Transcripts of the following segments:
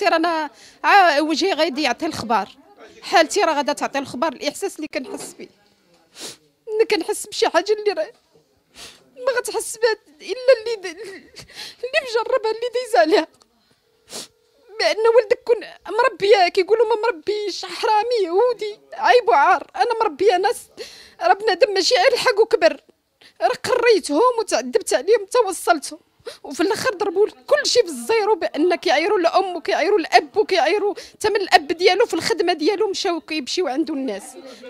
حالتي رانا آه، وجهي غادي يعطي الخبر حالتي راه غادا تعطي الخبر الاحساس اللي كنحس فيه ملي كنحس بشي حاجه اللي راه ما غتحس بها الا اللي اللي مجربها اللي دايز عليها بان ولدك كون مربيه كيقولوا ما مربيش حرامي يهودي عيب وعار انا مربيه ناس راه بنادم ماشي غير الحق وكبر راه قريتهم وتعذبت عليهم توصلتهم وصلتهم وفي الاخر ضربوا لك كل شيء بالزيرو بان كيعيروا الام وكيعيروا الاب وكيعيروا ثمن الاب ديالو في الخدمه ديالو مشاو كيمشيو عندو الناس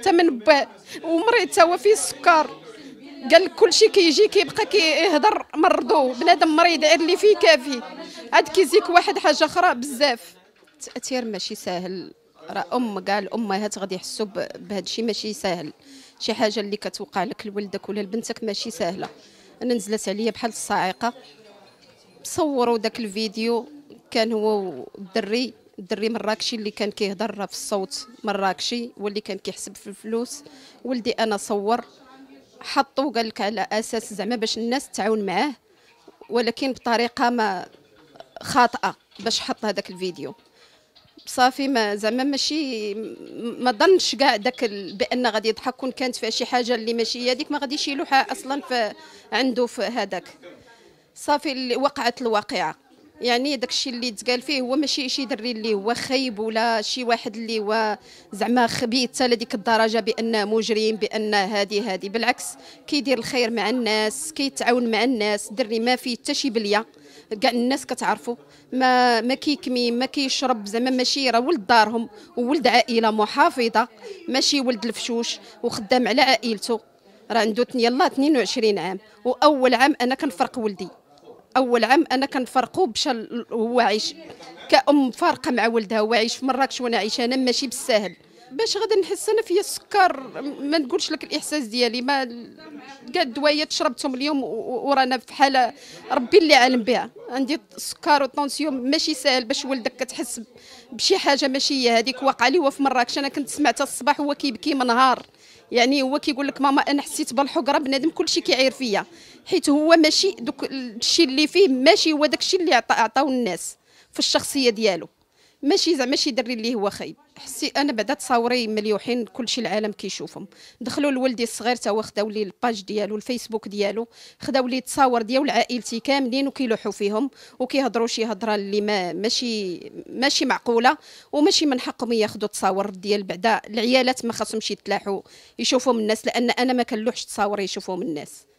ثمن با ومريض هو فيه السكر قال لك كلشي كيجي كيبقى كيهضر مرضو بنادم مريض عير اللي فيه كافي عاد كيزيك واحد حاجه اخرى بزاف التاثير ماشي ساهل راه ام قال الامهات غادي يحسوا بهذا الشيء ماشي ساهل شي حاجه اللي كتوقع لك لولدك ولا لبنتك ماشي ساهله انا نزلت عليا بحال الصاعقه صوروا داك الفيديو كان هو الدري الدري مراكشي اللي كان كيهضر في الصوت مراكشي واللي كان كيحسب في الفلوس ولدي انا صور حطوا قال لك على اساس زعما باش الناس تعاون معاه ولكن بطريقه ما خاطئه باش حط هذاك الفيديو صافي ما زعما ماشي ما ظنش كاع داك ال... بان غادي يضحك كون كانت فيها شي حاجه اللي ماشي هي هذيك ما غاديش يلوحها اصلا في عنده في هذاك صافي وقعت الواقعه يعني داك الشيء اللي تقال فيه هو ماشي شي دري اللي هو خايب ولا شي واحد اللي هو زعما خبيث لديك الدرجه بانه مجرم بانه هذه هذه بالعكس كيدير الخير مع الناس كيتعاون مع الناس دري ما فيه حتى شي بليه كاع الناس كتعرفوا ما ما كيكمي ما كيشرب زعما ماشي راه ولد دارهم وولد عائله محافظه ماشي ولد الفشوش وخدام على عائلته راه عنده يلاه 22 عام واول عام انا كنفرق ولدي اول عام انا كنفرقوا بشا هو عايش كأم فارقة مع ولدها هو عايش في مراكش وانا عايشه انا ماشي بالساهل باش غادي نحس انا فيا السكر ما نقولش لك الاحساس ديالي ما كاع الدوايات شربتهم اليوم ورانا في حاله ربي اللي عالم بها عندي السكر والطونسيون ماشي ساهل باش ولدك كتحس بشي حاجه ماشي هي هذيك واقعه لي هو في مراكش انا كنت سمعتها الصباح هو كيبكي من نهار يعني هو كيقول لك ماما انا حسيت بالحقره بنادم كلشي كيعير فيا حيت هو ماشي دوك الشيء اللي فيه ماشي هو داك الشيء اللي عطاو الناس في الشخصيه ديالو ماشي زعما شي دري اللي هو خايب حسي انا بعدا تصاوري مليوحين كلشي العالم كيشوفهم دخلوا لولدي الصغير تا هو خداو لي الباج ديالو الفيسبوك ديالو خداو لي التصاور ديالو لعائلتي كاملين وكيلوحوا فيهم وكيهضروا شي هضره اللي ما ماشي ماشي معقوله وماشي من حقهم ياخذوا التصاور ديال بعدا العيالات ما خاصهمش يتلاحوا من الناس لان انا ما كنلوحش يشوفوا من الناس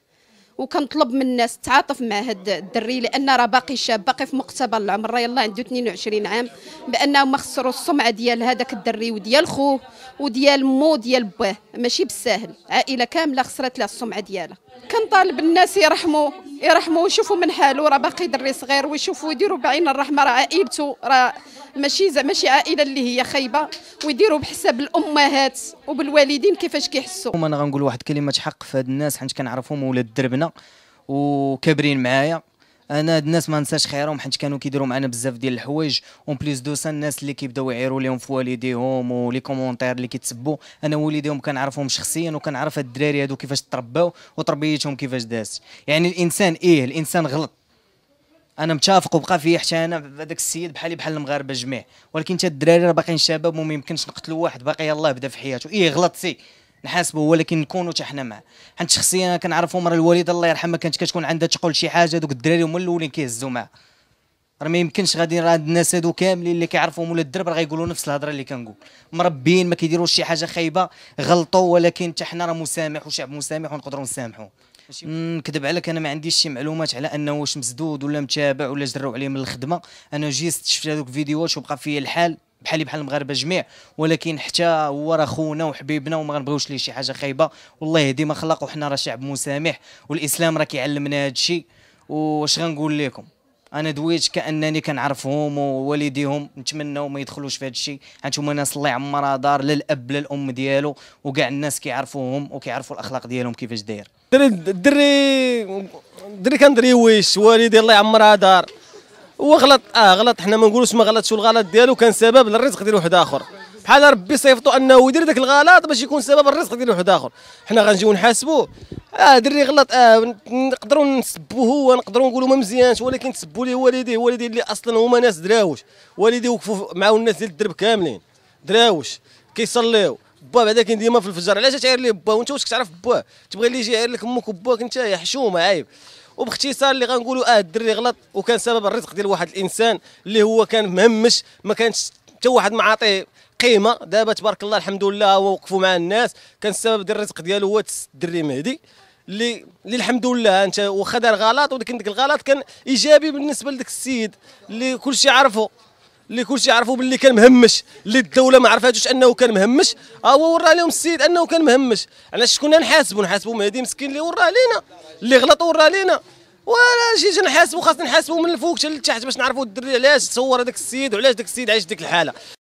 وكنطلب من الناس تعاطف مع هذا الدري لان راه باقي شاب باقي في مقتبل العمر راه يلاه عنده 22 عام بانه ما خسروا السمعه ديال هذاك الدري وديال خوه وديال مو ديال باه ماشي بالساهل عائله كامله خسرت لها السمعه ديالها كنطالب الناس يرحموا يرحموا ويشوفوا من حاله راه باقي دري صغير ويشوفوا ويديروا بعين الرحمه راه عائلته راه ماشي ماشي عائله اللي هي خايبه ويديروا بحساب الامهات وبالوالدين كيفاش كيحسوا انا غنقول واحد كلمه حق في هاد الناس حيت كنعرفهم ولاد دربنا وكابرين معايا انا هاد الناس ما نساش خيرهم حيت كانوا كيديروا معنا بزاف ديال الحوايج اون بليس دو سان الناس اللي كيبداو يعيروا لهم في والديهم ولي كومونتير اللي كيتسبوا انا والديهم كنعرفهم شخصيا وكنعرف هاد الدراري هادو كيفاش ترباو وتربيتهم كيفاش دازت يعني الانسان ايه الانسان غلط انا متفق وبقى فيه حتى انا هذاك السيد بحالي بحال المغاربه جميع ولكن حتى الدراري راه باقيين شباب وما يمكنش نقتلوا واحد باقي الله بدا في حياته ايه غلط سي نحاسبه ولكن نكونوا حتى حنا معاه حيت شخصيا كنعرفهم راه الوالده الله يرحمها كانت كتكون عندها تقول شي حاجه دوك الدراري هما الاولين كيهزوا معاه راه ما يمكنش غادي راه الناس هادو كاملين اللي كيعرفوهم ولا الدرب راه غيقولوا نفس الهضره اللي كنقول مربين ما كيديروش شي حاجه خايبه غلطوا ولكن حتى حنا راه مسامح وشعب مسامح ونقدروا نسامحوا نكذب عليك انا ما عنديش شي معلومات على انه واش مسدود ولا متابع ولا جراو عليه من الخدمه انا جيست شفت هذوك الفيديوهات وبقى فيا الحال بحالي بحال المغاربه جميع ولكن حتى هو راه خونا وحبيبنا وما غنبغيوش ليه شي حاجه خايبه والله يهدي ما خلق وحنا راه شعب مسامح والاسلام راه كيعلمنا هذا الشيء واش غنقول لكم انا دويت كانني كنعرفهم ووالديهم نتمنوا ما يدخلوش في هذا الشيء حيت هما ناس الله يعمرها دار للاب للام ديالو وكاع الناس كيعرفوهم وكيعرفوا الاخلاق ديالهم كيفاش داير الدري الدري الدري كندريويش والدي الله يعمرها دار هو غلط اه غلط حنا ما نقولوش ما غلطش والغلط ديالو كان سبب للرزق ديال واحد اخر بحال ربي صيفطوا انه يدير داك الغلط باش يكون سبب الرزق ديال واحد اخر حنا غنجيو نحاسبوه اه دري غلط اه نقدروا نسبوه هو نقدروا نقولوا ما مزيانش ولكن نسبوا ليه والديه والديه اللي اصلا هما ناس دراوش والديه وقفوا معاه الناس ديال الدرب كاملين دراوش كيصليو با بعدا كاين ديما في الفجر علاش تعير ليه با وانت واش كتعرف با تبغي اللي يجي يعير لك امك وباك انت يا حشومه عيب وباختصار اللي غنقولوا اه الدري غلط وكان سبب الرزق ديال واحد الانسان اللي هو كان مهمش ما كانش حتى واحد معاطيه قيمه دابا تبارك الله الحمد لله وقفوا مع الناس كان السبب ديال الرزق ديالو هو الدري مهدي اللي اللي الحمد لله انت واخا دار غلط ولكن ذاك الغلط كان ايجابي بالنسبه لذاك السيد اللي كلشي عرفه اللي كلشي عرفوا باللي كان مهمش اللي الدوله ما عرفاتوش انه كان مهمش ها آه، هو ورى لهم السيد انه كان مهمش علاش كنا نحاسبوا نحاسبوا مهدي مسكين اللي وراه لينا اللي غلط وراه لينا ولا شي جا نحاسبوا خاصنا نحاسبوا من الفوق حتى للتحت باش نعرفوا الدري علاش تصور هذاك السيد وعلاش داك السيد عايش ديك الحاله